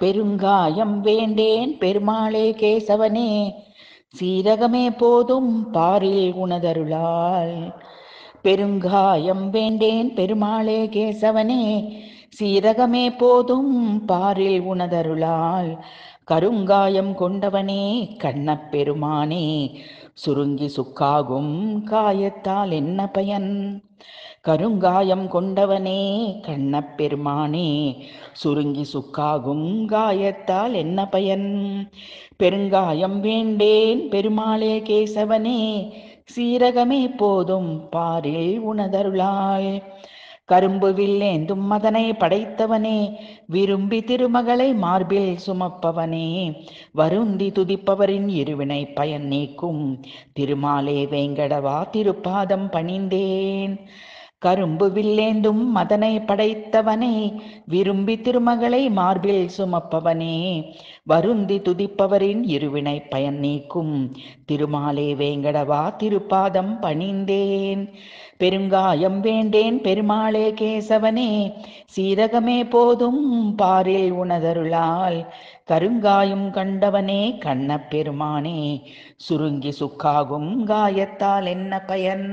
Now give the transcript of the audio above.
பெருங்காயம் வேண்டேன் பெருமாளே கேசவனே சீரகமே போதும் பாரில் உணதருளால் பெருங்காயம் வேண்டேன் பெருமாளே கேசவனே சீரகமே போதும் பாரில் உணதருளால் கருங்காயம் கொண்டவனே கண்ணப்பெருமானே சுருங்கி சுக்காகும் காயத்தால் என்ன பயன் கருங்காயம் கொண்டவனே கண்ணப்பெருமானே சுருங்கி சுக்காகும் காயத்தால் என்ன பயன் பெருங்காயம் வேண்டேன் பெருமாளே கேசவனே சீரகமே போதும் பாரில் உணதருளாய் கரும்பு வில்லேந்தும் மதனை படைத்தவனே விரும்பி திருமகளை மார்பில் சுமப்பவனே வருந்தி துதிப்பவரின் இருவினை பயன் நீக்கும் திருமாலே வேங்கடவா திருப்பாதம் பணிந்தேன் கரும்பு வில்லேந்தும் மதனை படைத்தவனே விரும்பி திருமகளை மார்பில் சுமப்பவனே வருந்தி துதிப்பவரின் இருவினை பயன் நீக்கும் திருமாலே வேங்கடவா திருப்பாதம் பணிந்தேன் பெருங்காயம் வேண்டேன் பெருமாளே கேசவனே சீரகமே போதும் பாரில் உணதருளால் கருங்காயும் கண்டவனே கண்ண பெருமானே சுருங்கி சுக்காகும் காயத்தால் என்ன பயன்